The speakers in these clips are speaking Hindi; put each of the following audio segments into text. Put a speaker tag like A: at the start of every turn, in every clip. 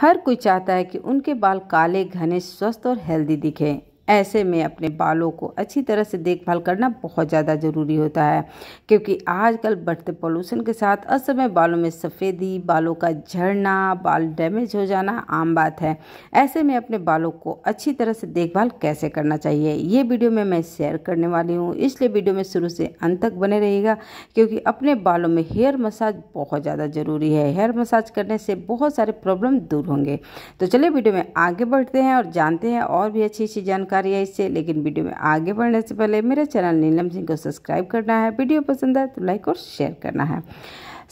A: हर कोई चाहता है कि उनके बाल काले घने स्वस्थ और हेल्दी दिखें ऐसे में अपने बालों को अच्छी तरह से देखभाल करना बहुत ज़्यादा ज़रूरी होता है क्योंकि आजकल बढ़ते पोल्यूशन के साथ असमय बालों में सफ़ेदी बालों का झड़ना बाल डैमेज हो जाना आम बात है ऐसे में अपने बालों को अच्छी तरह से देखभाल कैसे करना चाहिए ये वीडियो में मैं शेयर करने वाली हूँ इसलिए वीडियो में शुरू से अंत तक बने रहेगा क्योंकि अपने बालों में हेयर मसाज बहुत ज़्यादा ज़रूरी है हेयर मसाज करने से बहुत सारे प्रॉब्लम दूर होंगे तो चलिए वीडियो में आगे बढ़ते हैं और जानते हैं और भी अच्छी अच्छी जानकारी जानकारी है इससे लेकिन वीडियो में आगे बढ़ने से पहले मेरे चैनल नीलम सिंह को सब्सक्राइब करना है वीडियो पसंद आए तो लाइक और शेयर करना है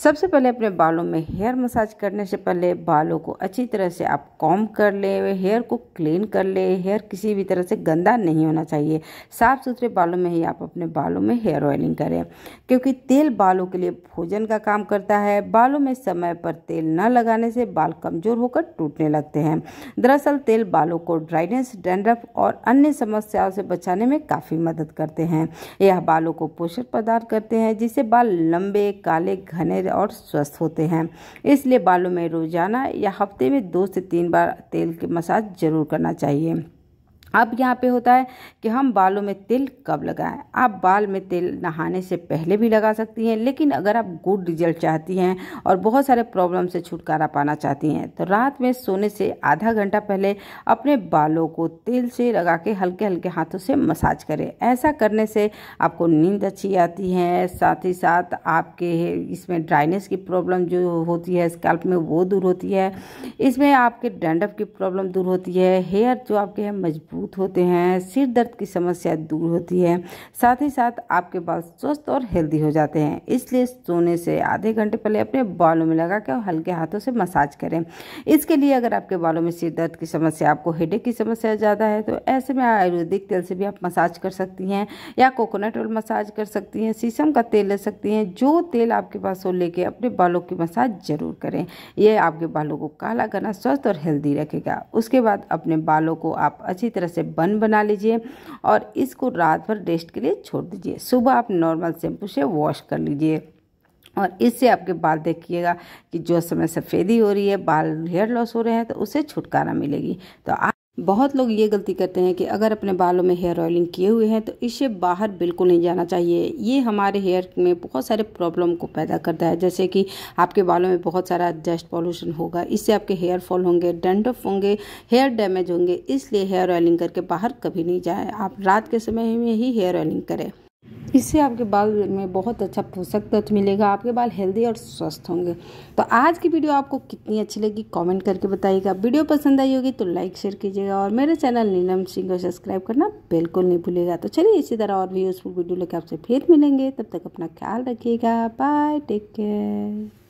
A: सबसे पहले अपने बालों में हेयर मसाज करने से पहले बालों को अच्छी तरह से आप कॉम कर ले हेयर को क्लीन कर ले हेयर किसी भी तरह से गंदा नहीं होना चाहिए साफ़ सुथरे बालों में ही आप अपने बालों में हेयर ऑयलिंग करें क्योंकि तेल बालों के लिए भोजन का काम करता है बालों में समय पर तेल न लगाने से बाल कमज़ोर होकर टूटने लगते हैं दरअसल तेल बालों को ड्राइनेस डेंड्रफ और अन्य समस्याओं से बचाने में काफ़ी मदद करते हैं यह बालों को पोषण प्रदान करते हैं जिससे बाल लंबे काले घने सुनहरे और स्वस्थ होते हैं इसलिए बालों में रोजाना या हफ्ते में दो से तीन बार तेल के मसाज जरूर करना चाहिए अब यहाँ पे होता है कि हम बालों में तेल कब लगाएं आप बाल में तेल नहाने से पहले भी लगा सकती हैं लेकिन अगर आप गुड रिजल्ट चाहती हैं और बहुत सारे प्रॉब्लम से छुटकारा पाना चाहती हैं तो रात में सोने से आधा घंटा पहले अपने बालों को तेल से लगा के हल्के हल्के हाथों से मसाज करें ऐसा करने से आपको नींद अच्छी आती है साथ ही साथ आपके इसमें ड्राइनेस की प्रॉब्लम जो होती है स्कैल्प में वो दूर होती है इसमें आपके डेंडफ की प्रॉब्लम दूर होती है हेयर जो आपके हैं मजबूत मजबूत होते हैं सिर दर्द की समस्या दूर होती है साथ ही साथ आपके बाल स्वस्थ और हेल्दी हो जाते हैं इसलिए सोने से आधे घंटे पहले अपने बालों में लगा कर हल्के हाथों से मसाज करें इसके लिए अगर आपके बालों में सिर दर्द की समस्या आपको हेडेक की समस्या ज़्यादा है तो ऐसे में आयुर्वेदिक तेल से भी आप मसाज कर सकती हैं या कोकोनट ऑयल मसाज कर सकती हैं शीशम का तेल ले सकती हैं जो तेल आपके पास हो लेके अपने बालों की मसाज ज़रूर करें यह आपके बालों को काला करना स्वस्थ और हेल्दी रखेगा उसके बाद अपने बालों को आप अच्छी तरह से बन बना लीजिए और इसको रात भर रेस्ट के लिए छोड़ दीजिए सुबह आप नॉर्मल शैम्पू से वॉश कर लीजिए और इससे आपके बाल देखिएगा कि जो समय सफ़ेदी हो रही है बाल हेयर लॉस हो रहे हैं तो उसे छुटकारा मिलेगी तो आप बहुत लोग ये गलती करते हैं कि अगर अपने बालों में हेयर ऑयलिंग किए हुए हैं तो इसे बाहर बिल्कुल नहीं जाना चाहिए ये हमारे हेयर में बहुत सारे प्रॉब्लम को पैदा करता है जैसे कि आपके बालों में बहुत सारा डस्ट पॉल्यूशन होगा इससे आपके हेयर फॉल होंगे डेंडफ होंगे हेयर डैमेज होंगे इसलिए हेयर ऑयलिंग करके बाहर कभी नहीं जाए आप रात के समय में ही हेयर ऑयलिंग करें इससे आपके बाल में बहुत अच्छा पोषक तत्व मिलेगा आपके बाल हेल्दी और स्वस्थ होंगे तो आज की वीडियो आपको कितनी अच्छी लगी कमेंट करके बताइएगा वीडियो पसंद आई होगी तो लाइक शेयर कीजिएगा और मेरे चैनल नीलम सिंह को सब्सक्राइब करना बिल्कुल नहीं भूलेगा तो चलिए इसी तरह और भी यूज़फुल वीडियो लेकर आपसे फिर मिलेंगे तब तक अपना ख्याल रखिएगा बाय टेक केयर